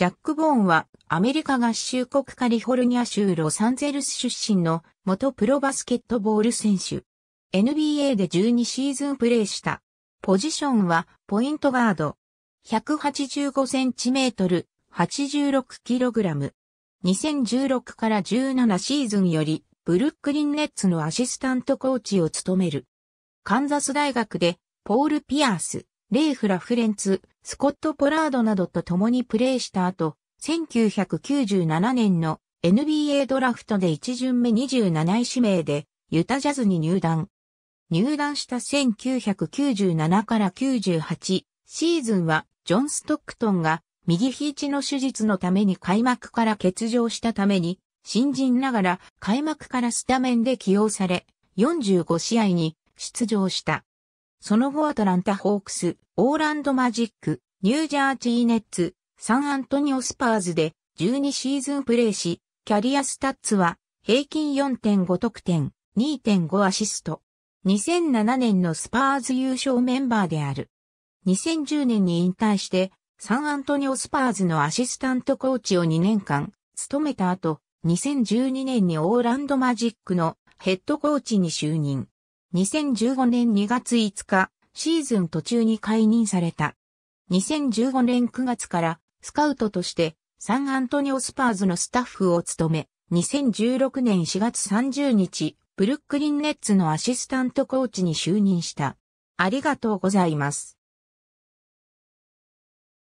ジャック・ボーンはアメリカ合衆国カリフォルニア州ロサンゼルス出身の元プロバスケットボール選手。NBA で12シーズンプレーした。ポジションはポイントガード。185センチメートル、86キログラム。2016から17シーズンよりブルックリンネッツのアシスタントコーチを務める。カンザス大学でポール・ピアース、レイ・フラフレンツ、スコット・ポラードなどと共にプレーした後、1997年の NBA ドラフトで1巡目27位指名で、ユタジャズに入団。入団した1997から98シーズンは、ジョン・ストックトンが右肘の手術のために開幕から欠場したために、新人ながら開幕からスタメンで起用され、45試合に出場した。その後アトランタ・ホークス、オーランド・マジック、ニュージャージー・ネッツ、サンアントニオ・スパーズで12シーズンプレーし、キャリアスタッツは平均4.5得点、2.5アシスト。2007年のスパーズ優勝メンバーである。2010年に引退して、サンアントニオ・スパーズのアシスタントコーチを2年間、務めた後、2012年にオーランドマジックのヘッドコーチに就任。2015年2月5日、シーズン途中に解任された。2015年9月からスカウトとしてサンアントニオスパーズのスタッフを務め、2016年4月30日、ブルックリンネッツのアシスタントコーチに就任した。ありがとうございます。